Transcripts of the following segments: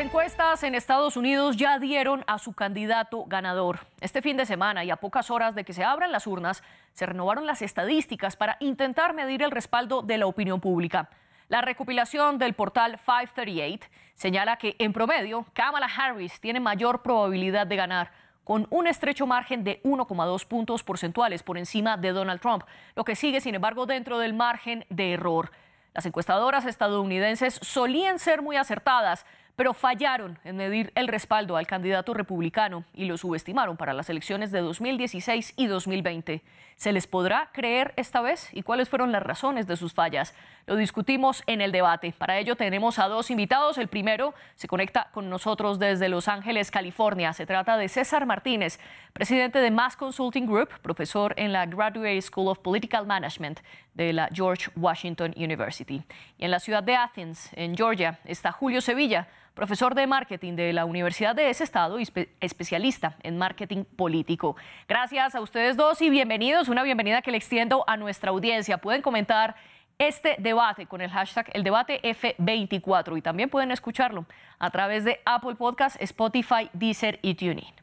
encuestas en Estados Unidos ya dieron a su candidato ganador. Este fin de semana y a pocas horas de que se abran las urnas, se renovaron las estadísticas para intentar medir el respaldo de la opinión pública. La recopilación del portal 538 señala que, en promedio, Kamala Harris tiene mayor probabilidad de ganar, con un estrecho margen de 1,2 puntos porcentuales por encima de Donald Trump, lo que sigue, sin embargo, dentro del margen de error. Las encuestadoras estadounidenses solían ser muy acertadas, pero fallaron en medir el respaldo al candidato republicano y lo subestimaron para las elecciones de 2016 y 2020. ¿Se les podrá creer esta vez y cuáles fueron las razones de sus fallas? Lo discutimos en el debate. Para ello tenemos a dos invitados. El primero se conecta con nosotros desde Los Ángeles, California. Se trata de César Martínez, presidente de Mass Consulting Group, profesor en la Graduate School of Political Management de la George Washington University. Y en la ciudad de Athens, en Georgia, está Julio Sevilla, profesor de marketing de la Universidad de ese estado y especialista en marketing político. Gracias a ustedes dos y bienvenidos, una bienvenida que le extiendo a nuestra audiencia. Pueden comentar este debate con el hashtag el debate F24 y también pueden escucharlo a través de Apple Podcast, Spotify, Deezer y TuneIn.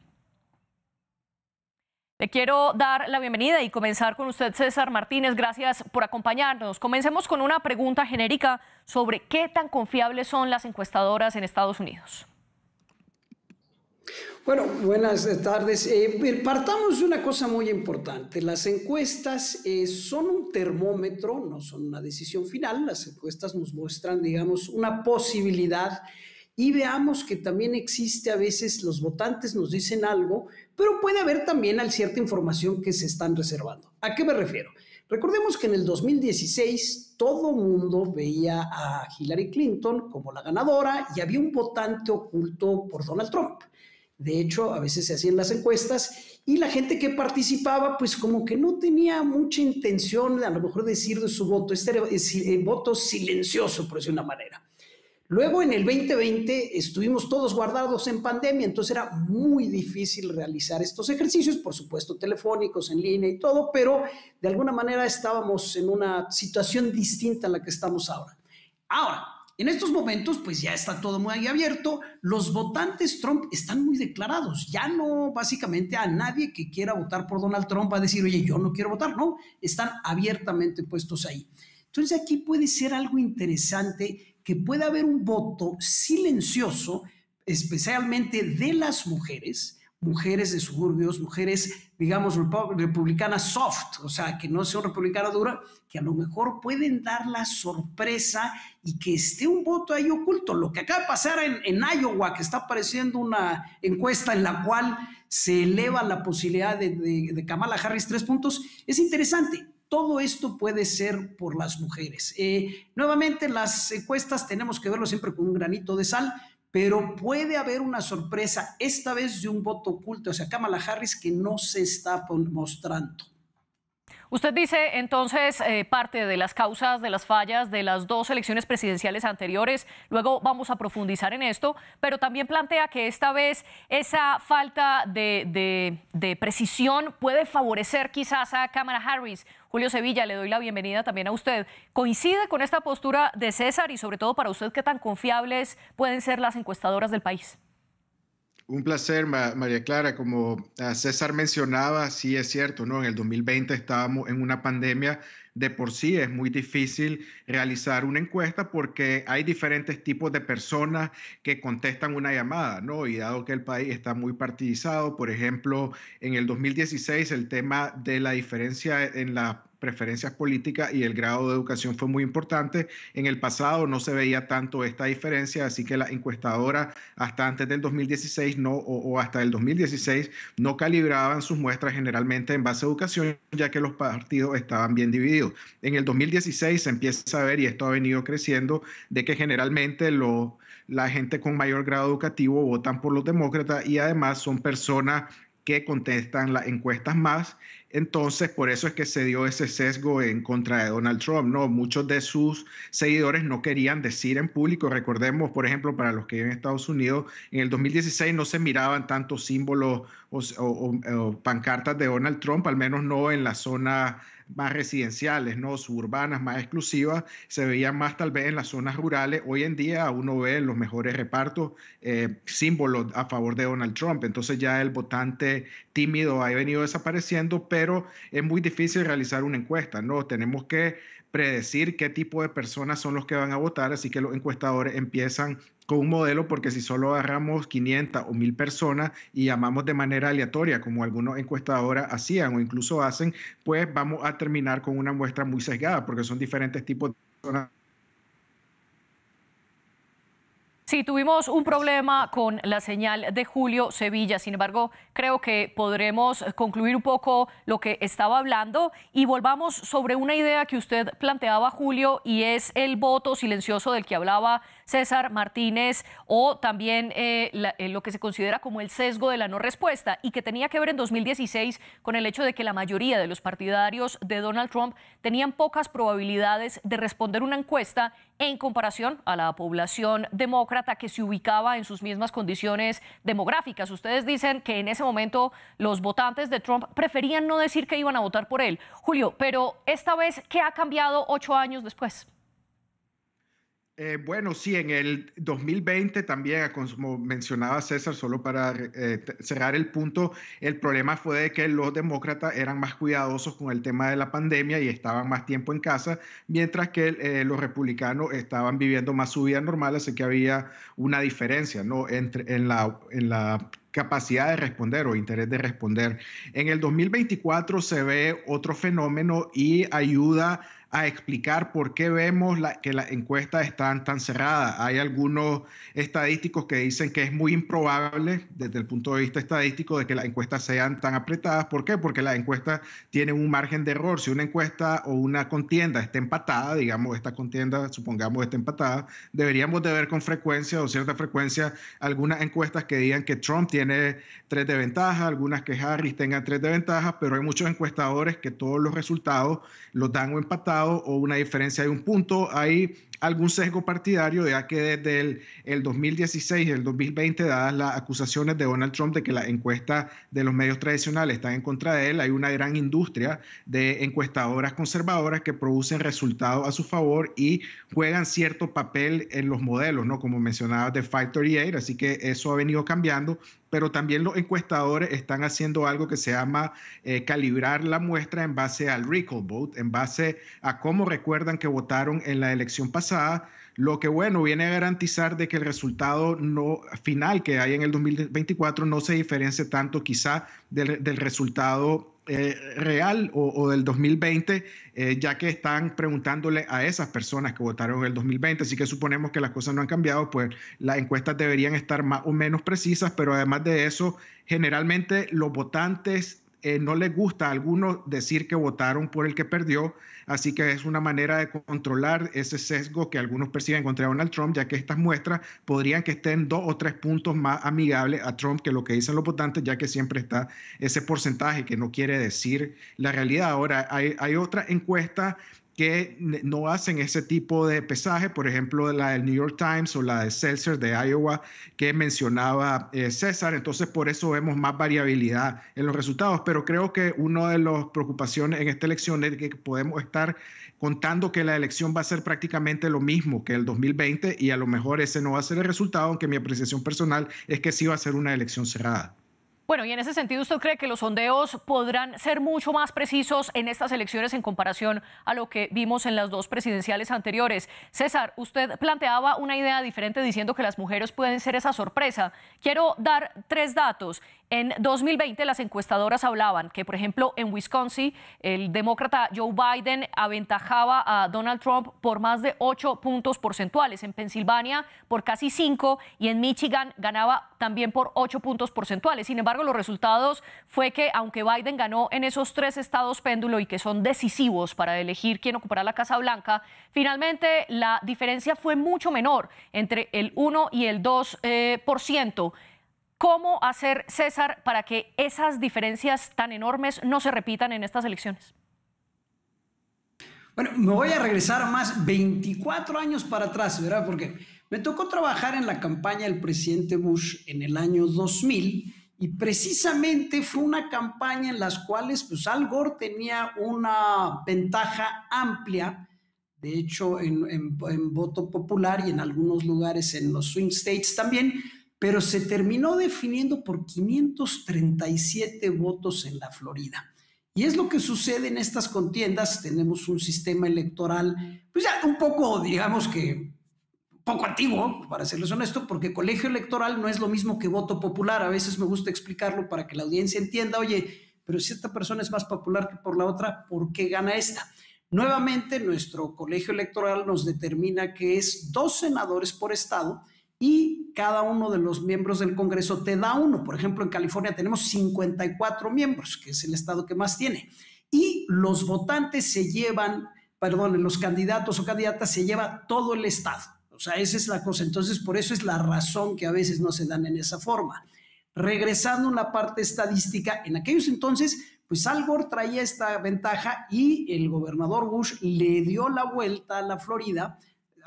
Le quiero dar la bienvenida y comenzar con usted, César Martínez. Gracias por acompañarnos. Comencemos con una pregunta genérica sobre qué tan confiables son las encuestadoras en Estados Unidos. Bueno, buenas tardes. Eh, eh, partamos de una cosa muy importante. Las encuestas eh, son un termómetro, no son una decisión final. Las encuestas nos muestran, digamos, una posibilidad y veamos que también existe a veces los votantes nos dicen algo, pero puede haber también cierta información que se están reservando. ¿A qué me refiero? Recordemos que en el 2016 todo mundo veía a Hillary Clinton como la ganadora y había un votante oculto por Donald Trump. De hecho, a veces se hacían las encuestas y la gente que participaba, pues como que no tenía mucha intención, de a lo mejor decir de su voto, este era el eh, eh, voto silencioso, por decir una manera. Luego en el 2020 estuvimos todos guardados en pandemia, entonces era muy difícil realizar estos ejercicios, por supuesto telefónicos, en línea y todo, pero de alguna manera estábamos en una situación distinta a la que estamos ahora. Ahora, en estos momentos pues ya está todo muy abierto, los votantes Trump están muy declarados, ya no básicamente a nadie que quiera votar por Donald Trump va a decir, oye, yo no quiero votar, no, están abiertamente puestos ahí. Entonces aquí puede ser algo interesante que pueda haber un voto silencioso, especialmente de las mujeres, mujeres de suburbios, mujeres, digamos, republicanas soft, o sea, que no sean republicanas duras, dura, que a lo mejor pueden dar la sorpresa y que esté un voto ahí oculto. Lo que acaba de pasar en, Iowa, que está apareciendo una encuesta en la cual se eleva la posibilidad de, de Kamala Harris tres puntos, es interesante todo esto puede ser por las mujeres. Eh, nuevamente, las encuestas tenemos que verlo siempre con un granito de sal, pero puede haber una sorpresa, esta vez de un voto oculto o sea, Kamala Harris que no se está mostrando. Usted dice entonces eh, parte de las causas de las fallas de las dos elecciones presidenciales anteriores, luego vamos a profundizar en esto, pero también plantea que esta vez esa falta de, de precisión puede favorecer quizás a Kamala Harris Julio Sevilla, le doy la bienvenida también a usted. ¿Coincide con esta postura de César y sobre todo para usted qué tan confiables pueden ser las encuestadoras del país? Un placer, María Clara. Como ah, César mencionaba, sí es cierto, ¿no? En el 2020 estábamos en una pandemia. De por sí es muy difícil realizar una encuesta porque hay diferentes tipos de personas que contestan una llamada, ¿no? Y dado que el país está muy partidizado, por ejemplo, en el 2016 el tema de la diferencia en la preferencias políticas y el grado de educación fue muy importante. En el pasado no se veía tanto esta diferencia, así que la encuestadora hasta antes del 2016 no, o, hasta el 2016 no calibraban sus muestras generalmente en base a educación, ya que los partidos estaban bien divididos. En el 2016 se empieza a ver, y esto ha venido creciendo, de que generalmente lo, la gente con mayor grado educativo votan por los demócratas y además son personas que contestan las encuestas más. Entonces, por eso es que se dio ese sesgo en contra de Donald Trump, ¿no? Muchos de sus seguidores no querían decir en público. Recordemos, por ejemplo, para los que viven en Estados Unidos, en el 2016 no se miraban tantos símbolos o, o, pancartas de Donald Trump, al menos no en la zona más residenciales, ¿no? suburbanas, más exclusivas, se veían más tal vez en las zonas rurales. Hoy en día uno ve los mejores repartos eh, símbolos a favor de Donald Trump. Entonces ya el votante tímido ha venido desapareciendo, pero es muy difícil realizar una encuesta. ¿no? Tenemos que predecir qué tipo de personas son los que van a votar, así que los encuestadores empiezan con un modelo porque si solo agarramos 500 o 1000 personas y llamamos de manera aleatoria, como algunos encuestadores hacían o incluso hacen, pues vamos a terminar con una muestra muy sesgada porque son diferentes tipos de personas Sí, tuvimos un problema con la señal de Julio Sevilla. Sin embargo, creo que podremos concluir un poco lo que estaba hablando y volvamos sobre una idea que usted planteaba, Julio, y es el voto silencioso del que hablaba César Martínez, o también eh, eh, lo que se considera como el sesgo de la no respuesta y que tenía que ver en 2016 con el hecho de que la mayoría de los partidarios de Donald Trump tenían pocas probabilidades de responder una encuesta en comparación a la población demócrata que se ubicaba en sus mismas condiciones demográficas. Ustedes dicen que en ese momento los votantes de Trump preferían no decir que iban a votar por él. Julio, pero esta vez, ¿qué ha cambiado ocho años después? Eh, bueno, sí, en el 2020 también, como mencionaba César, solo para eh, cerrar el punto, el problema fue de que los demócratas eran más cuidadosos con el tema de la pandemia y estaban más tiempo en casa, mientras que eh, los republicanos estaban viviendo más su vida normal, así que había una diferencia ¿no? Entre, en, la, en la capacidad de responder o interés de responder. En el 2024 se ve otro fenómeno y ayuda a explicar por qué vemos la, que las encuestas están tan cerradas. Hay algunos estadísticos que dicen que es muy improbable desde el punto de vista estadístico de que las encuestas sean tan apretadas. ¿Por qué? Porque las encuestas tienen un margen de error. Si una encuesta o una contienda está empatada, digamos, esta contienda, supongamos, está empatada, deberíamos de ver con frecuencia o cierta frecuencia algunas encuestas que digan que Trump tiene tiene tres de ventaja, algunas que Harris tenga tres de ventaja, pero hay muchos encuestadores que todos los resultados los dan o empatados o una diferencia de un punto. Hay algún sesgo partidario, ya que desde el, 2016 y el 2020, dadas las acusaciones de Donald Trump de que las encuestas de los medios tradicionales están en contra de él, hay una gran industria de encuestadoras conservadoras que producen resultados a su favor y juegan cierto papel en los modelos, ¿no? Como mencionaba de FiveThirtyEight, Eight, así que eso ha venido cambiando pero también los encuestadores están haciendo algo que se llama eh, calibrar la muestra en base al recall vote, en base a cómo recuerdan que votaron en la elección pasada, lo que bueno viene a garantizar de que el resultado no, final que hay en el 2024 no se diferencie tanto quizá del, del resultado eh, real o, del 2020, eh, ya que están preguntándole a esas personas que votaron en el 2020. Así que suponemos que las cosas no han cambiado, pues las encuestas deberían estar más o menos precisas, pero además de eso, generalmente los votantes eh, no les gusta a algunos decir que votaron por el que perdió, así que es una manera de controlar ese sesgo que algunos perciben contra Donald Trump, ya que estas muestras podrían que estén dos o tres puntos más amigables a Trump que lo que dicen los votantes, ya que siempre está ese porcentaje que no quiere decir la realidad. Ahora, hay, hay otra encuesta que no hacen ese tipo de pesaje, por ejemplo, la del New York Times o la de Seltzer de Iowa que mencionaba eh, César, entonces por eso vemos más variabilidad en los resultados, pero creo que una de las preocupaciones en esta elección es que podemos estar contando que la elección va a ser prácticamente lo mismo que el 2020 y a lo mejor ese no va a ser el resultado, aunque mi apreciación personal es que sí va a ser una elección cerrada. Bueno, y en ese sentido, ¿usted cree que los sondeos podrán ser mucho más precisos en estas elecciones en comparación a lo que vimos en las dos presidenciales anteriores? César, usted planteaba una idea diferente diciendo que las mujeres pueden ser esa sorpresa. Quiero dar tres datos en 2020 las encuestadoras hablaban que, por ejemplo, en Wisconsin el demócrata Joe Biden aventajaba a Donald Trump por más de ocho puntos porcentuales, en Pensilvania por casi cinco y en Michigan ganaba también por ocho puntos porcentuales. Sin embargo, los resultados fue que aunque Biden ganó en esos tres estados péndulo y que son decisivos para elegir quién ocupará la Casa Blanca, finalmente la diferencia fue mucho menor, entre el 1 y el 2%. Eh, por ciento ¿Cómo hacer, César, para que esas diferencias tan enormes no se repitan en estas elecciones? Bueno, me voy a regresar más 24 años para atrás, ¿verdad? Porque me tocó trabajar en la campaña del presidente Bush en el año 2000 y precisamente fue una campaña en las cuales pues Al Gore tenía una ventaja amplia, de hecho en, en voto popular y en algunos lugares en los swing states también, pero se terminó definiendo por 537 votos en la Florida. Y es lo que sucede en estas contiendas. Tenemos un sistema electoral, pues ya un poco, digamos que poco antiguo, para serles honesto, porque colegio electoral no es lo mismo que voto popular. A veces me gusta explicarlo para que la audiencia entienda, oye, pero si esta persona es más popular que por la otra, ¿por qué gana esta? Nuevamente, nuestro colegio electoral nos determina que es dos senadores por estado y cada uno de los miembros del Congreso te da uno. Por ejemplo, en California tenemos 54 miembros, que es el estado que más tiene. Y los votantes se llevan, perdón, los candidatos o candidatas se lleva todo el estado. O sea, esa es la cosa. Entonces, por eso es la razón que a veces no se dan en esa forma. Regresando a la parte estadística, en aquellos entonces, pues Al Gore traía esta ventaja y el gobernador Bush le dio la vuelta a la Florida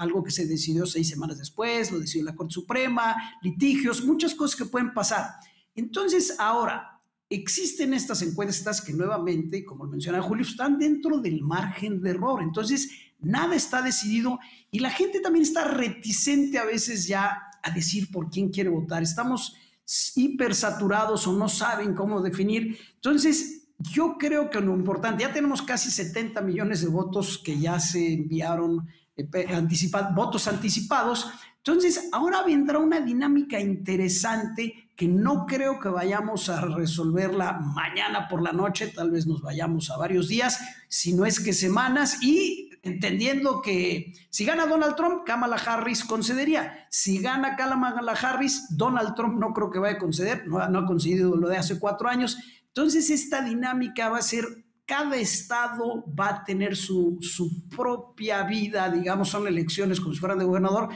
algo que se decidió seis semanas después, lo decidió la Corte Suprema, litigios, muchas cosas que pueden pasar. Entonces, ahora, existen estas encuestas que nuevamente, como menciona Julio, están dentro del margen de error. Entonces, nada está decidido y la gente también está reticente a veces ya a decir por quién quiere votar. Estamos hipersaturados o no saben cómo definir. Entonces, yo creo que lo importante, ya tenemos casi 70 millones de votos que ya se enviaron eh, votos anticipados. Entonces, ahora vendrá una dinámica interesante que no creo que vayamos a resolverla mañana por la noche, tal vez nos vayamos a varios días, si no es que semanas, y entendiendo que si gana Donald Trump, Kamala Harris concedería. Si gana Kamala Harris, Donald Trump no creo que vaya a conceder, no, no ha concedido lo de hace cuatro años. Entonces, esta dinámica va a ser cada estado va a tener su, su propia vida, digamos, son elecciones como si fueran de gobernador.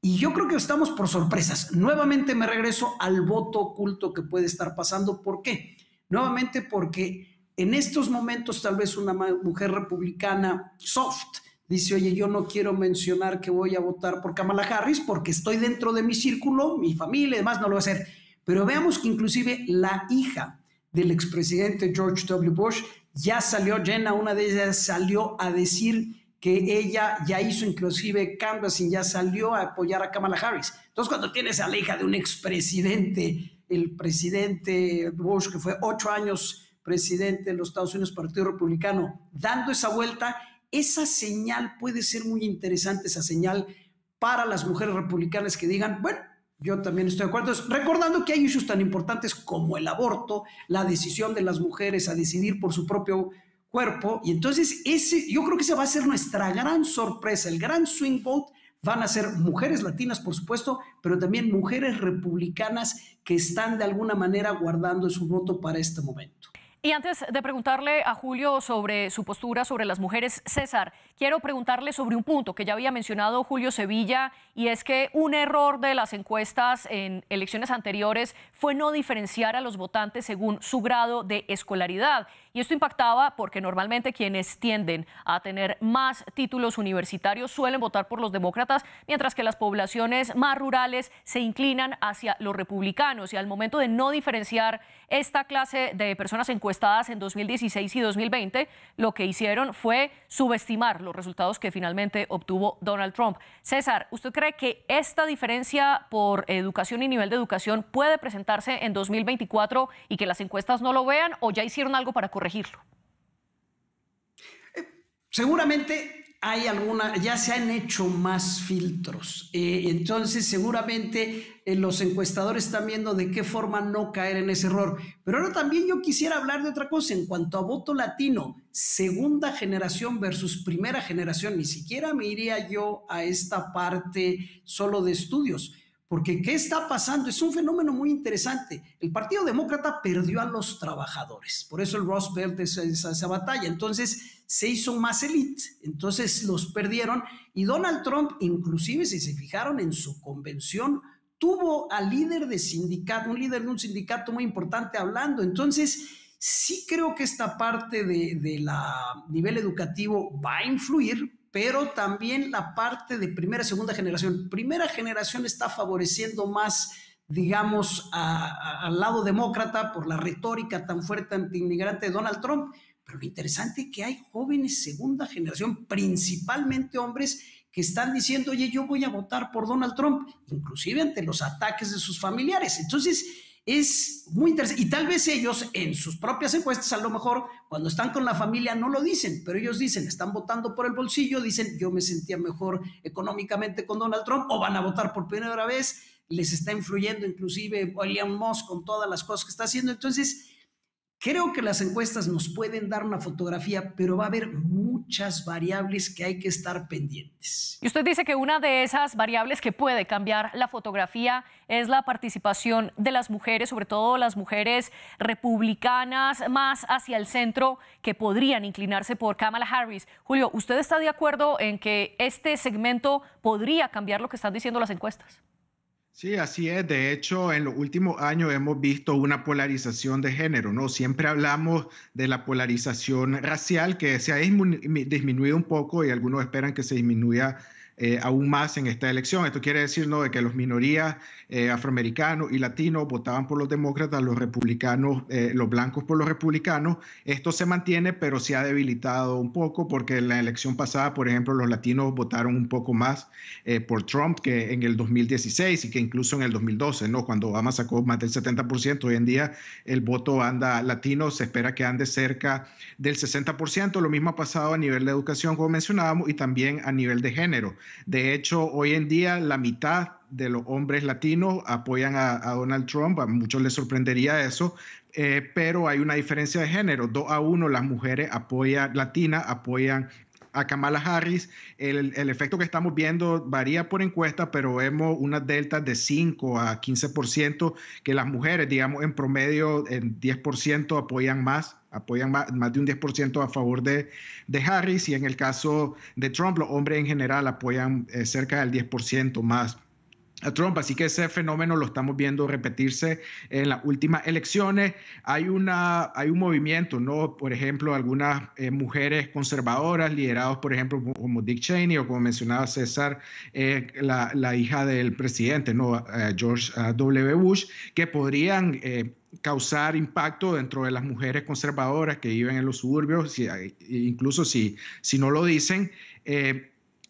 Y yo creo que estamos por sorpresas. Nuevamente me regreso al voto oculto que puede estar pasando. ¿Por qué? Nuevamente porque en estos momentos tal vez una mujer republicana soft dice, oye, yo no quiero mencionar que voy a votar por Kamala Harris porque estoy dentro de mi círculo, mi familia y demás no lo va a hacer. Pero veamos que inclusive la hija del expresidente George W. Bush ya salió, Jenna, una de ellas salió a decir que ella ya hizo inclusive y ya salió a apoyar a Kamala Harris. Entonces, cuando tienes a la hija de un expresidente, el presidente Bush, que fue ocho años presidente de los Estados Unidos, Partido Republicano, dando esa vuelta, esa señal puede ser muy interesante, esa señal para las mujeres republicanas que digan, bueno, yo también estoy de acuerdo. recordando que hay issues tan importantes como el aborto, la decisión de las mujeres a decidir por su propio cuerpo. Y entonces, ese, yo creo que esa va a ser nuestra gran sorpresa. El gran swing vote van a ser mujeres latinas, por supuesto, pero también mujeres republicanas que están de alguna manera guardando su voto para este momento. Y antes de preguntarle a Julio sobre su postura sobre las mujeres, César, quiero preguntarle sobre un punto que ya había mencionado Julio Sevilla, y es que un error de las encuestas en elecciones anteriores fue no diferenciar a los votantes según su grado de escolaridad. Y esto impactaba porque normalmente quienes tienden a tener más títulos universitarios suelen votar por los demócratas, mientras que las poblaciones más rurales se inclinan hacia los republicanos. Y al momento de no diferenciar esta clase de personas encuestadas, en 2016 y 2020, lo que hicieron fue subestimar los resultados que finalmente obtuvo Donald Trump. César, ¿usted cree que esta diferencia por educación y nivel de educación puede presentarse en 2024 y que las encuestas no lo vean o ya hicieron algo para corregirlo? Eh, seguramente hay alguna, ya se han hecho más filtros. Eh, entonces, seguramente eh, los encuestadores están viendo de qué forma no caer en ese error. Pero ahora también yo quisiera hablar de otra cosa en cuanto a voto latino, segunda generación versus primera generación. Ni siquiera me iría yo a esta parte solo de estudios. Porque ¿qué está pasando? Es un fenómeno muy interesante. El Partido Demócrata perdió a los trabajadores, por eso el Ross Belt es esa, batalla. Entonces se hizo más elite, entonces los perdieron y Donald Trump, inclusive si se fijaron en su convención, tuvo al líder de sindicato, un líder de un sindicato muy importante hablando. Entonces, sí creo que esta parte de de nivel educativo va a influir, pero también la parte de primera, y segunda generación. Primera generación está favoreciendo más, digamos, al lado demócrata por la retórica tan fuerte antiinmigrante de Donald Trump. Pero lo interesante es que hay jóvenes segunda generación, principalmente hombres, que están diciendo, oye, yo voy a votar por Donald Trump, inclusive ante los ataques de sus familiares. Entonces, es muy interesante. Y tal vez ellos en sus propias encuestas, a lo mejor cuando están con la familia no lo dicen, pero ellos dicen, están votando por el bolsillo, dicen, yo me sentía mejor económicamente con Donald Trump o van a votar por primera vez, les está influyendo inclusive William Moss con todas las cosas que está haciendo. Entonces, Creo que las encuestas nos pueden dar una fotografía, pero va a haber muchas variables que hay que estar pendientes. Y usted dice que una de esas variables que puede cambiar la fotografía es la participación de las mujeres, sobre todo las mujeres republicanas más hacia el centro que podrían inclinarse por Kamala Harris. Julio, ¿usted está de acuerdo en que este segmento podría cambiar lo que están diciendo las encuestas? Sí, así es. De hecho, en los últimos años hemos visto una polarización de género, ¿no? Siempre hablamos de la polarización racial que se ha disminuido un poco y algunos esperan que se disminuya eh, aún más en esta elección. Esto quiere decir ¿no? de que las minorías eh, afroamericanos y latinos votaban por los demócratas, los republicanos, eh, los blancos por los republicanos. Esto se mantiene, pero se ha debilitado un poco porque en la elección pasada, por ejemplo, los latinos votaron un poco más por Trump que en el 2016 y que incluso en el 2012, ¿no? cuando Obama sacó más del 70%. Hoy en día el voto anda latino, se espera que ande cerca del 60%. Lo mismo ha pasado a nivel de educación, como mencionábamos, y también a nivel de género. De hecho, hoy en día la mitad de los hombres latinos apoyan a, Donald Trump, a muchos les sorprendería eso, eh, pero hay una diferencia de género, dos a uno las mujeres apoyan, Latina, apoyan a Kamala Harris. El, efecto que estamos viendo varía por encuesta, pero vemos unas delta de 5 a 15%, que las mujeres, digamos, en promedio, en 10% apoyan más apoyan más, de un 10% a favor de, de, Harris y en el caso de Trump, los hombres en general apoyan eh, cerca del 10% más. Trump, así que ese fenómeno lo estamos viendo repetirse en las últimas elecciones. Hay, una, hay un movimiento, ¿no? Por ejemplo, algunas eh, mujeres conservadoras lideradas, por ejemplo, como Dick Cheney o como mencionaba César, eh, la, hija del presidente, ¿no? Eh, George W. Bush, que podrían... causar impacto dentro de las mujeres conservadoras que viven en los suburbios, incluso si, si no lo dicen.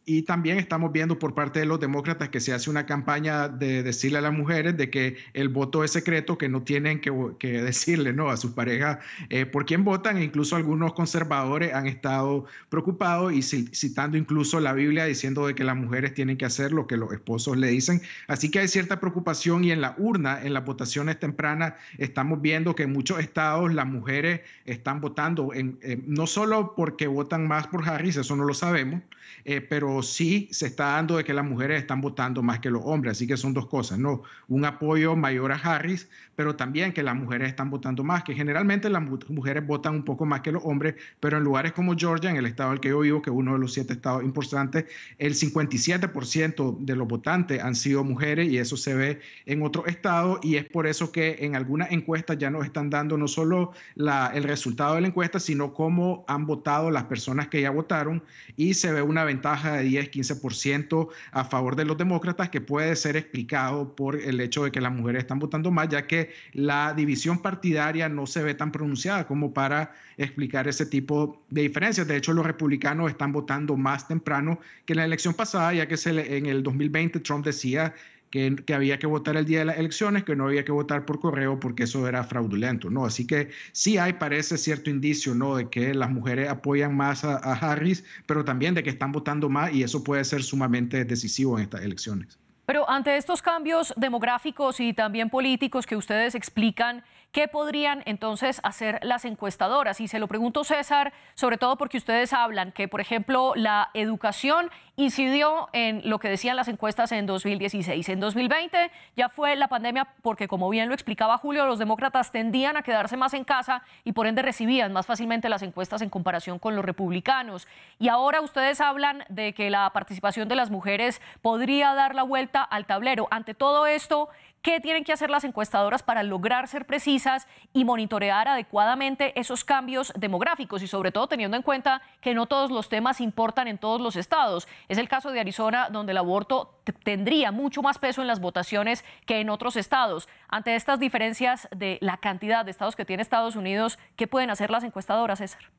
Y también estamos viendo por parte de los demócratas que se hace una campaña de decirle a las mujeres de que el voto es secreto, que no tienen que, decirle ¿no? a sus parejas eh, por quién votan. E incluso algunos conservadores han estado preocupados y citando incluso la Biblia diciendo de que las mujeres tienen que hacer lo que los esposos le dicen. Así que hay cierta preocupación y en la urna, en las votaciones tempranas, estamos viendo que en muchos estados las mujeres están votando, en, no solo porque votan más por Harris, eso no lo sabemos, eh, pero sí se está dando de que las mujeres están votando más que los hombres, así que son dos cosas, ¿no? Un apoyo mayor a Harris, pero también que las mujeres están votando más, que generalmente las mujeres votan un poco más que los hombres, pero en lugares como Georgia, en el estado al que yo vivo, que es uno de los siete estados importantes, el 57% de los votantes han sido mujeres y eso se ve en otro estado y es por eso que en algunas encuestas ya nos están dando no solo la, el resultado de la encuesta, sino cómo han votado las personas que ya votaron y se ve una ventaja de 10, 15% a favor de los demócratas, que puede ser explicado por el hecho de que las mujeres están votando más, ya que la división partidaria no se ve tan pronunciada como para explicar ese tipo de diferencias. De hecho, los republicanos están votando más temprano que en la elección pasada, ya que en el 2020 Trump decía que, había que votar el día de las elecciones, que no había que votar por correo porque eso era fraudulento, ¿no? Así que sí hay, parece cierto indicio, ¿no? De que las mujeres apoyan más a, a Harris, pero también de que están votando más y eso puede ser sumamente decisivo en estas elecciones. Pero ante estos cambios demográficos y también políticos que ustedes explican, ¿qué podrían entonces hacer las encuestadoras? Y se lo pregunto César, sobre todo porque ustedes hablan que, por ejemplo, la educación incidió en lo que decían las encuestas en 2016. En 2020 ya fue la pandemia porque, como bien lo explicaba Julio, los demócratas tendían a quedarse más en casa y por ende recibían más fácilmente las encuestas en comparación con los republicanos. Y ahora ustedes hablan de que la participación de las mujeres podría dar la vuelta al tablero. Ante todo esto, ¿Qué tienen que hacer las encuestadoras para lograr ser precisas y monitorear adecuadamente esos cambios demográficos y sobre todo teniendo en cuenta que no todos los temas importan en todos los estados? Es el caso de Arizona donde el aborto tendría mucho más peso en las votaciones que en otros estados. Ante estas diferencias de la cantidad de estados que tiene Estados Unidos, ¿qué pueden hacer las encuestadoras, César?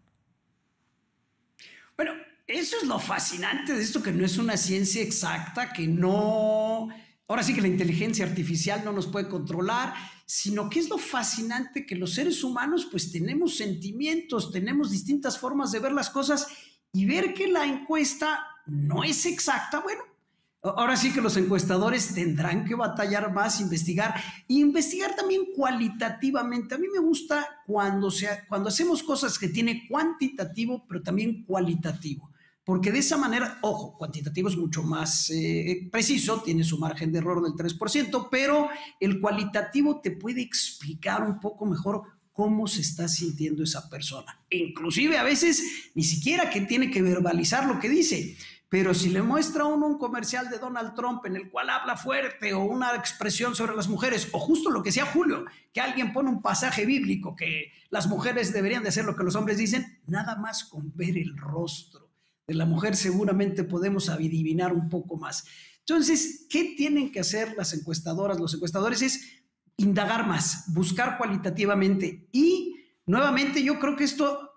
Bueno, eso es lo fascinante de esto, que no es una ciencia exacta, que no Ahora sí que la inteligencia artificial no nos puede controlar, sino que es lo fascinante que los seres humanos pues tenemos sentimientos, tenemos distintas formas de ver las cosas y ver que la encuesta no es exacta, bueno, ahora sí que los encuestadores tendrán que batallar más, investigar y investigar también cualitativamente. A mí me gusta cuando, cuando hacemos cosas que tiene cuantitativo, pero también cualitativo porque de esa manera, ojo, cuantitativo es mucho más eh, preciso, tiene su margen de error del 3%, pero el cualitativo te puede explicar un poco mejor cómo se está sintiendo esa persona. E inclusive a veces ni siquiera que tiene que verbalizar lo que dice, pero si le muestra a uno un comercial de Donald Trump en el cual habla fuerte o una expresión sobre las mujeres, o justo lo que sea Julio, que alguien pone un pasaje bíblico que las mujeres deberían de hacer lo que los hombres dicen, nada más con ver el rostro de la mujer seguramente podemos adivinar un poco más. Entonces, ¿qué tienen que hacer las encuestadoras, los encuestadores? Es indagar más, buscar cualitativamente. Y nuevamente yo creo que esto,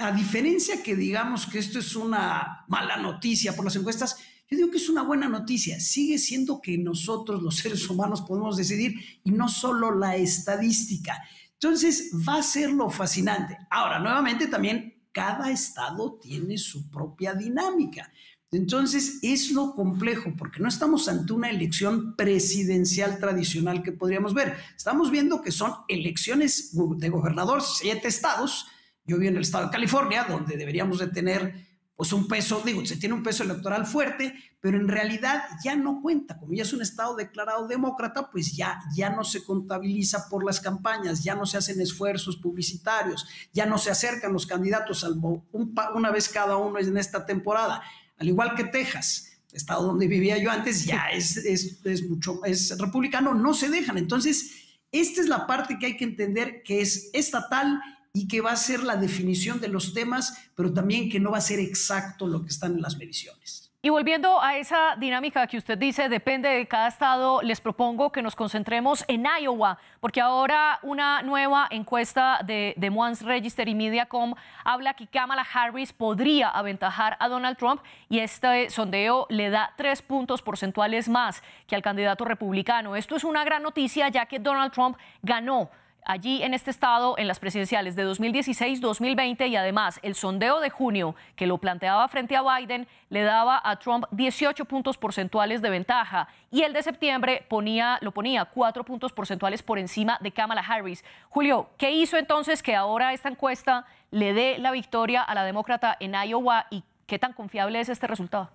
a diferencia que digamos que esto es una mala noticia por las encuestas, yo digo que es una buena noticia. Sigue siendo que nosotros los seres humanos podemos decidir y no solo la estadística. Entonces, va a ser lo fascinante. Ahora, nuevamente también cada estado tiene su propia dinámica. Entonces, es lo complejo, porque no estamos ante una elección presidencial tradicional que podríamos ver. Estamos viendo que son elecciones de gobernador, siete estados. Yo vi en el estado de California, donde deberíamos de tener pues un peso, digo, se tiene un peso electoral fuerte, pero en realidad ya no cuenta, como ya es un estado declarado demócrata, pues ya, ya no se contabiliza por las campañas, ya no se hacen esfuerzos publicitarios, ya no se acercan los candidatos, salvo una vez cada uno en esta temporada, al igual que Texas. Estado donde vivía yo antes ya es, es, mucho, es republicano, no se dejan. Entonces, esta es la parte que hay que entender que es estatal y que va a ser la definición de los temas, pero también que no va a ser exacto lo que están en las mediciones. Y volviendo a esa dinámica que usted dice, depende de cada estado, les propongo que nos concentremos en Iowa, porque ahora una nueva encuesta de, de Moans Register y Mediacom habla que Kamala Harris podría aventajar a Donald Trump y este sondeo le da tres puntos porcentuales más que al candidato republicano. Esto es una gran noticia ya que Donald Trump ganó allí en este estado en las presidenciales de 2016, 2020 y además el sondeo de junio que lo planteaba frente a Biden le daba a Trump 18 puntos porcentuales de ventaja y el de septiembre ponía, lo ponía 4 puntos porcentuales por encima de Kamala Harris. Julio, ¿qué hizo entonces que ahora esta encuesta le dé la victoria a la demócrata en Iowa y qué tan confiable es este resultado?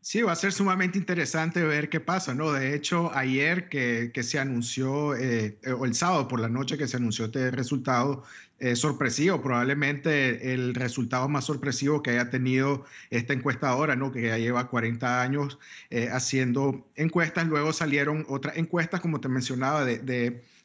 Sí, va a ser sumamente interesante ver qué pasa, ¿no? De hecho, ayer que, se anunció, eh, o el sábado por la noche que se anunció este resultado eh, sorpresivo, probablemente el resultado más sorpresivo que haya tenido esta encuestadora, ¿no? Que ya lleva 40 años eh, haciendo encuestas, luego salieron otras encuestas, como te mencionaba, de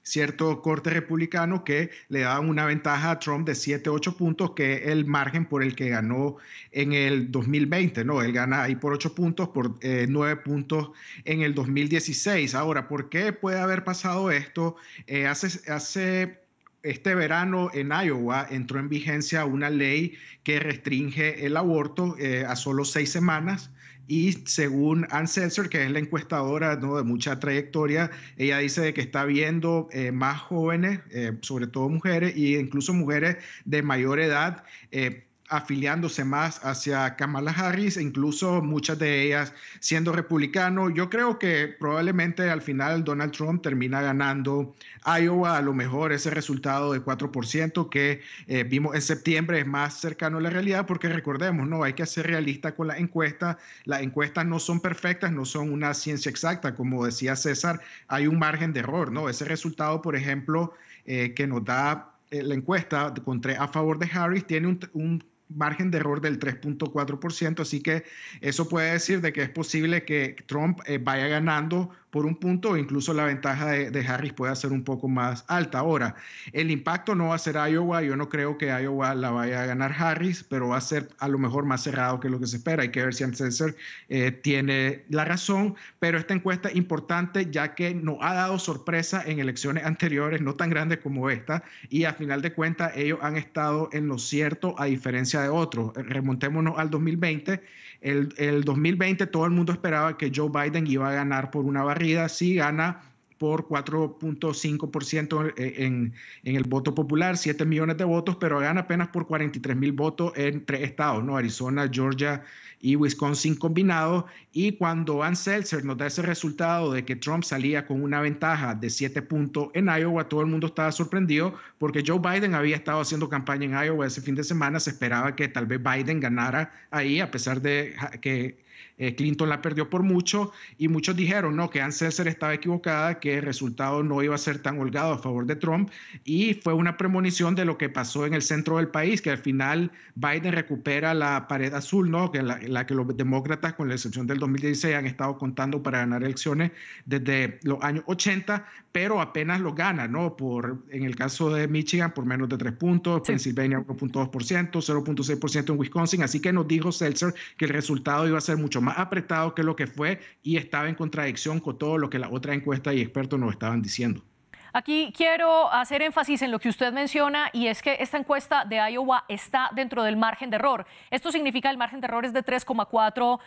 cierto corte republicano que le daba una ventaja a Trump de 7, 8 puntos, que es el margen por el que ganó en el 2020, ¿no? Él gana ahí por 8 puntos, por 9 eh, puntos en el 2016. Ahora, ¿por qué puede haber pasado esto? Eh, hace, hace este verano en Iowa entró en vigencia una ley que restringe el aborto eh, a solo seis semanas y según Ann Seltzer, que es la encuestadora de mucha trayectoria, ella dice que está viendo eh, más jóvenes, eh, sobre todo mujeres, e incluso mujeres de mayor edad, eh, afiliándose más hacia Kamala Harris, incluso muchas de ellas siendo republicano. Yo creo que probablemente al final Donald Trump termina ganando Iowa, a lo mejor ese resultado de 4% que eh, vimos en septiembre es más cercano a la realidad, porque recordemos, no hay que ser realista con la encuesta. Las encuestas no son perfectas, no son una ciencia exacta, como decía César, hay un margen de error, ¿no? Ese resultado, por ejemplo, eh, que nos da eh, la encuesta contra a favor de Harris tiene un margen de error del 3.4%, así que eso puede decir de que es posible que Trump eh, vaya ganando por un punto, incluso la ventaja de, Harris puede ser un poco más alta. Ahora, el impacto no va a ser Iowa, yo no creo que Iowa la vaya a ganar Harris, pero va a ser a lo mejor más cerrado que lo que se espera. Hay que ver si Ancestor eh, tiene la razón, pero esta encuesta es importante ya que no ha dado sorpresa en elecciones anteriores, no tan grandes como esta, y a final de cuentas ellos han estado en lo cierto a diferencia de otros. Remontémonos al 2020 el, el 2020 todo el mundo esperaba que Joe Biden iba a ganar por una barrida, si gana por 4.5% eh, en, el voto popular, 7 millones de votos, pero gana apenas por 43 mil votos en tres estados, ¿no? Arizona, Georgia y Wisconsin combinados. Y cuando Ann Seltzer nos da ese resultado de que Trump salía con una ventaja de 7 puntos en Iowa, todo el mundo estaba sorprendido porque Joe Biden había estado haciendo campaña en Iowa ese fin de semana, se esperaba que tal vez Biden ganara ahí, a pesar de que eh, Clinton la perdió por mucho y muchos dijeron, no, que Ann Seltzer estaba equivocada, que el resultado no iba a ser tan holgado a favor de Trump y fue una premonición de lo que pasó en el centro del país, que al final Biden recupera la pared azul, ¿no? Que la, que los demócratas, con la excepción del 2016, han estado contando para ganar elecciones desde los años 80, pero apenas lo gana, ¿no? Por, en el caso de Michigan, por menos de tres puntos, sí. Pennsylvania 1.2%, 0.6% en Wisconsin, así que nos dijo Seltzer que el resultado iba a ser mucho más apretado que lo que fue y estaba en contradicción con todo lo que la otra encuesta y expertos nos estaban diciendo. Aquí quiero hacer énfasis en lo que usted menciona y es que esta encuesta de Iowa está dentro del margen de error. Esto significa el margen de error es de 3,4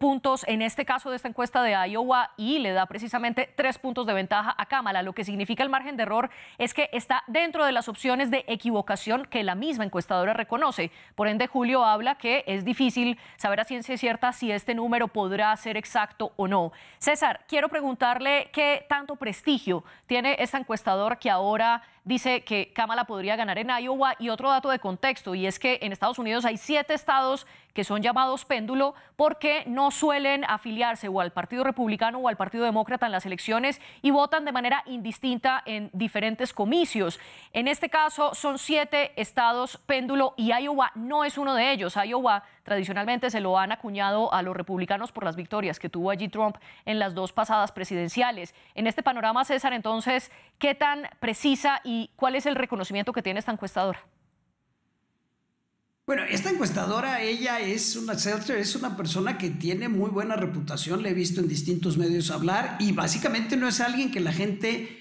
puntos en este caso de esta encuesta de Iowa y le da precisamente tres puntos de ventaja a Kamala. Lo que significa el margen de error es que está dentro de las opciones de equivocación que la misma encuestadora reconoce. Por ende, Julio habla que es difícil saber a ciencia cierta si este número podrá ser exacto o no. César, quiero preguntarle qué tanto prestigio tiene esta encuesta secuestrador que ahora dice que Kamala podría ganar en Iowa. Y otro dato de contexto, y es que en Estados Unidos hay siete estados que son llamados péndulo porque no suelen afiliarse o al Partido Republicano o al Partido Demócrata en las elecciones y votan de manera indistinta en diferentes comicios. En este caso son siete estados péndulo y Iowa no es uno de ellos. Iowa tradicionalmente se lo han acuñado a los republicanos por las victorias que tuvo allí Trump en las dos pasadas presidenciales. En este panorama, César, entonces, ¿qué tan precisa y y cuál es el reconocimiento que tiene esta encuestadora. Bueno, esta encuestadora, ella es una, es una persona que tiene muy buena reputación, le he visto en distintos medios hablar y básicamente no es alguien que la gente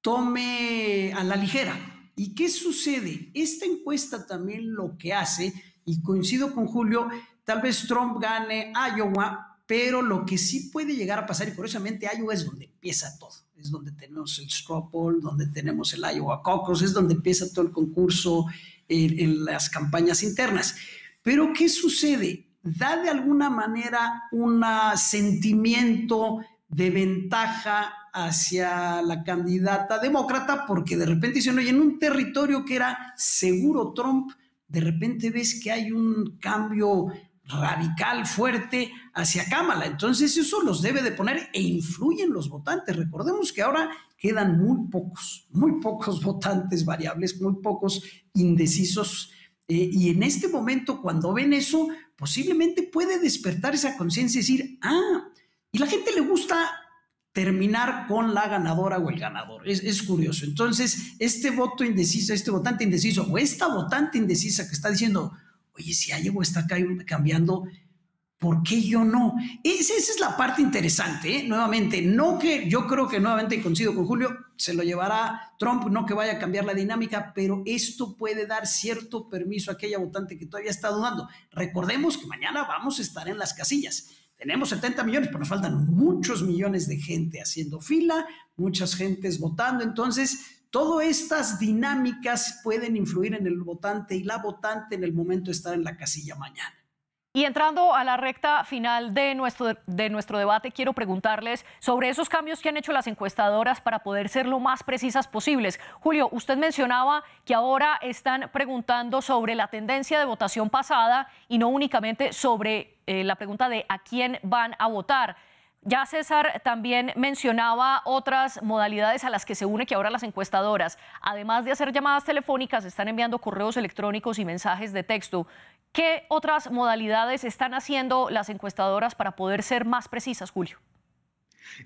tome a la ligera. ¿Y qué sucede? Esta encuesta también lo que hace, y coincido con Julio, tal vez Trump gane Iowa, pero lo que sí puede llegar a pasar, y curiosamente Iowa es donde empieza todo es donde tenemos el straw donde tenemos el Iowa Caucus, es donde empieza todo el concurso en, las campañas internas. Pero ¿qué sucede? Da de alguna manera un sentimiento de ventaja hacia la candidata demócrata, porque de repente dicen, oye, en un territorio que era seguro Trump, de repente ves que hay un cambio radical, fuerte hacia Cámara. Entonces eso los debe de poner e influyen los votantes. Recordemos que ahora quedan muy pocos, muy pocos votantes variables, muy pocos indecisos. Eh, y en este momento, cuando ven eso, posiblemente puede despertar esa conciencia y decir, ah, y la gente le gusta terminar con la ganadora o el ganador. Es, es, curioso. Entonces, este voto indeciso, este votante indeciso o esta votante indecisa que está diciendo, oye, si Ayewo está cambiando, ¿por qué yo no? Esa, esa es la parte interesante, ¿eh? nuevamente, no que yo creo que nuevamente coincido con Julio, se lo llevará Trump, no que vaya a cambiar la dinámica, pero esto puede dar cierto permiso a aquella votante que todavía está dudando. Recordemos que mañana vamos a estar en las casillas. Tenemos 70 millones, pero nos faltan muchos millones de gente haciendo fila, muchas gentes votando. Entonces, Todas estas dinámicas pueden influir en el votante y la votante en el momento de estar en la casilla mañana. Y entrando a la recta final de nuestro, de nuestro debate, quiero preguntarles sobre esos cambios que han hecho las encuestadoras para poder ser lo más precisas posibles. Julio, usted mencionaba que ahora están preguntando sobre la tendencia de votación pasada y no únicamente sobre eh, la pregunta de a quién van a votar. Ya César también mencionaba otras modalidades a las que se une que ahora las encuestadoras, además de hacer llamadas telefónicas, están enviando correos electrónicos y mensajes de texto. ¿Qué otras modalidades están haciendo las encuestadoras para poder ser más precisas, Julio?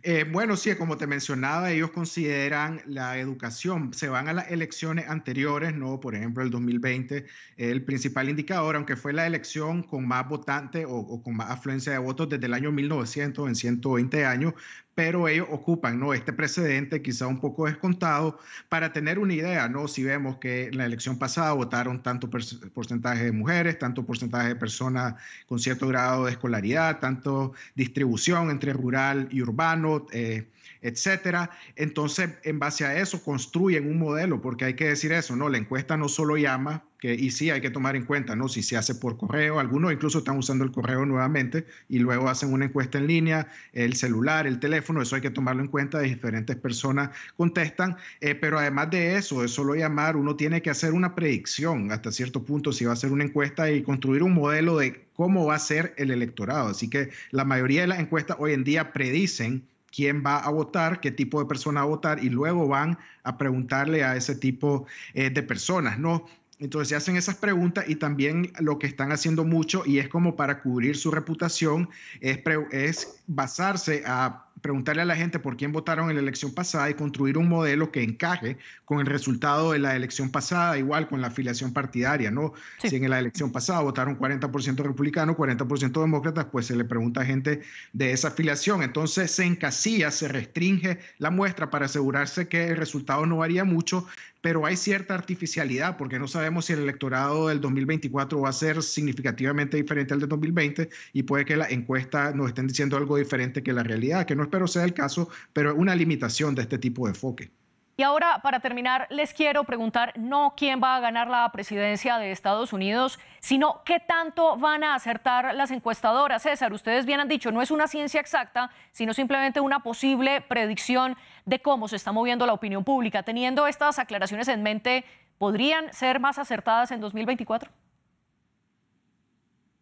Eh, bueno, sí, como te mencionaba, ellos consideran la educación. Se van a las elecciones anteriores, ¿no? Por ejemplo, el 2020, el principal indicador, aunque fue la elección con más votantes o, o, con más afluencia de votos desde el año 1900 en 120 años, pero ellos ocupan ¿no? este precedente, quizá un poco descontado, para tener una idea, ¿no? Si vemos que en la elección pasada votaron tanto porcentaje de mujeres, tanto porcentaje de personas con cierto grado de escolaridad, tanto distribución entre rural y urbano, eh, etcétera. Entonces, en base a eso, construyen un modelo, porque hay que decir eso, ¿no? La encuesta no solo llama, que, y sí hay que tomar en cuenta, ¿no? Si se hace por correo, algunos incluso están usando el correo nuevamente y luego hacen una encuesta en línea, el celular, el teléfono, eso hay que tomarlo en cuenta, diferentes personas contestan, eh, pero además de eso, de solo llamar, uno tiene que hacer una predicción hasta cierto punto si va a hacer una encuesta y construir un modelo de cómo va a ser el electorado. Así que la mayoría de las encuestas hoy en día predicen quién va a votar, qué tipo de persona va a votar y luego van a preguntarle a ese tipo eh, de personas, ¿no? Entonces se hacen esas preguntas y también lo que están haciendo mucho y es como para cubrir su reputación es, es basarse a preguntarle a la gente por quién votaron en la elección pasada y construir un modelo que encaje con el resultado de la elección pasada, igual con la afiliación partidaria, ¿no? Si en la elección pasada votaron 40% republicano, 40% demócratas, pues se le pregunta a gente de esa afiliación. Entonces se encasilla, se restringe la muestra para asegurarse que el resultado no varía mucho, pero hay cierta artificialidad porque no sabemos si el electorado del 2024 va a ser significativamente diferente al de 2020 y puede que la encuesta nos estén diciendo algo diferente que la realidad, que no espero sea el caso, pero es una limitación de este tipo de enfoque. Y ahora, para terminar, les quiero preguntar no quién va a ganar la presidencia de Estados Unidos, sino qué tanto van a acertar las encuestadoras. César, ustedes bien han dicho, no es una ciencia exacta, sino simplemente una posible predicción de cómo se está moviendo la opinión pública. Teniendo estas aclaraciones en mente, ¿podrían ser más acertadas en 2024?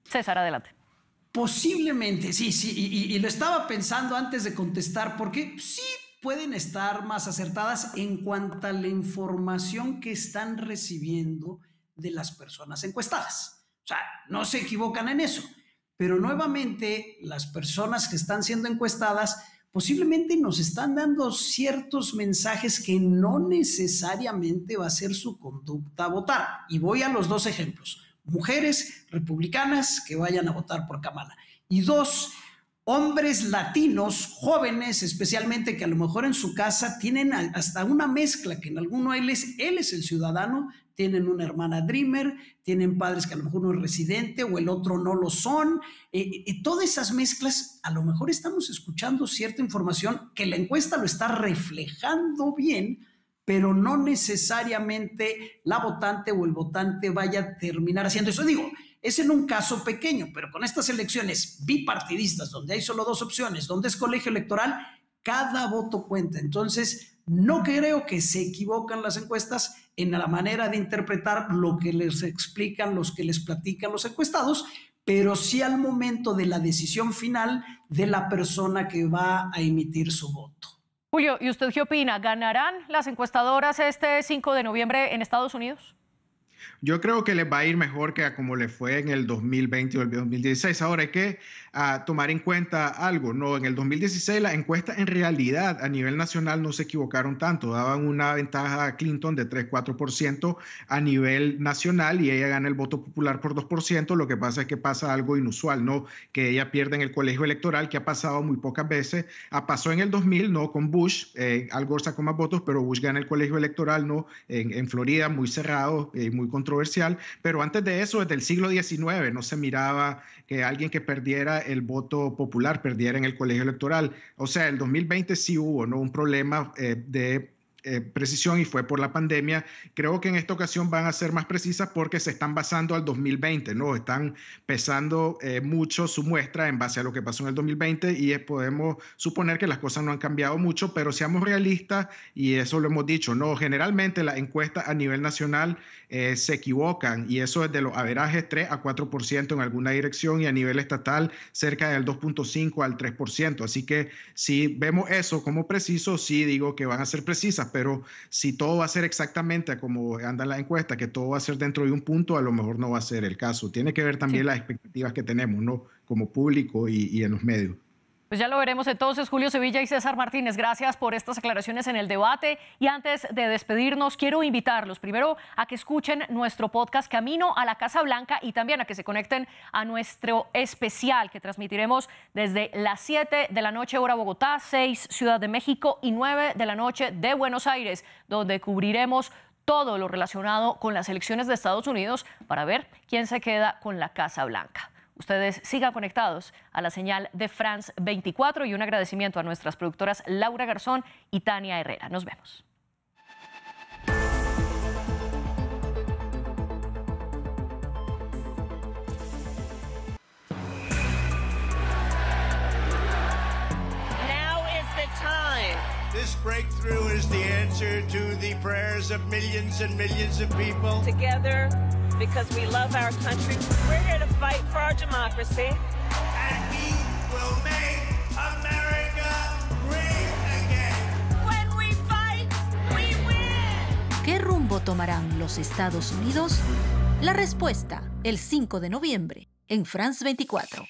César, adelante. Posiblemente, sí, sí, y, lo estaba pensando antes de contestar, porque sí, pueden estar más acertadas en cuanto a la información que están recibiendo de las personas encuestadas. O sea, no se equivocan en eso, pero nuevamente las personas que están siendo encuestadas posiblemente nos están dando ciertos mensajes que no necesariamente va a ser su conducta votar. Y voy a los dos ejemplos. Mujeres republicanas que vayan a votar por Kamala. Y dos, hombres latinos, jóvenes especialmente, que a lo mejor en su casa tienen hasta una mezcla, que en alguno él es, él es el ciudadano, tienen una hermana Dreamer, tienen padres que a lo mejor uno es residente o el otro no lo son. Eh, eh, eh, todas esas mezclas, a lo mejor estamos escuchando cierta información que la encuesta lo está reflejando bien, pero no necesariamente la votante o el votante vaya a terminar haciendo eso. Digo, es en un caso pequeño, pero con estas elecciones bipartidistas, donde hay solo dos opciones, donde es colegio electoral, cada voto cuenta. Entonces, no creo que se equivocan las encuestas en la manera de interpretar lo que les explican, los que les platican los encuestados, pero sí al momento de la decisión final de la persona que va a emitir su voto. Julio, ¿y usted qué opina? ¿Ganarán las encuestadoras este 5 de noviembre en Estados Unidos? Yo creo que les va a ir mejor que a como le fue en el 2020 o el 2016. Ahora hay que a ah, tomar en cuenta algo, ¿no? En el 2016 la encuesta en realidad a nivel nacional no se equivocaron tanto, daban una ventaja a Clinton de 3-4% a nivel nacional y ella gana el voto popular por 2%, lo que pasa es que pasa algo inusual, ¿no? Que ella pierde en el colegio electoral, que ha pasado muy pocas veces, ah, pasó en el 2000, ¿no? Con Bush, eh, Al Gore sacó más votos, pero Bush gana el colegio electoral, ¿no? En, Florida, muy cerrado, y eh, muy controlado pero antes de eso, desde el siglo XIX, no se miraba que alguien que perdiera el voto popular perdiera en el colegio electoral. O sea, el 2020 sí hubo ¿no? un problema eh, de eh, precisión y fue por la pandemia. Creo que en esta ocasión van a ser más precisas porque se están basando al 2020, ¿no? Están pesando eh, mucho su muestra en base a lo que pasó en el 2020 y podemos suponer que las cosas no han cambiado mucho, pero seamos realistas y eso lo hemos dicho, ¿no? Generalmente la encuesta a nivel nacional eh, se equivocan y eso es de los averajes 3 a 4% en alguna dirección y a nivel estatal cerca del 2.5 al 3%. Así que si vemos eso como preciso, sí digo que van a ser precisas, pero si todo va a ser exactamente como anda la encuesta, que todo va a ser dentro de un punto, a lo mejor no va a ser el caso. Tiene que ver también las expectativas que tenemos, ¿no? Como público y en los medios. Pues ya lo veremos entonces, Julio Sevilla y César Martínez. Gracias por estas aclaraciones en el debate. Y antes de despedirnos, quiero invitarlos primero a que escuchen nuestro podcast Camino a la Casa Blanca y también a que se conecten a nuestro especial que transmitiremos desde las 7 de la noche hora Bogotá, 6 Ciudad de México y 9 de la noche de Buenos Aires, donde cubriremos todo lo relacionado con las elecciones de Estados Unidos para ver quién se queda con la Casa Blanca. Ustedes sigan conectados a la señal de France 24 y un agradecimiento a nuestras productoras Laura Garzón y Tania Herrera. Nos vemos. This breakthrough is the answer to the prayers of millions and millions of people. Together because we love our country. We're here to fight for our democracy. And we will make America great again. When we fight, we win. ¿Qué rumbo tomarán los Estados Unidos? La respuesta, el 5 de noviembre, en France 24.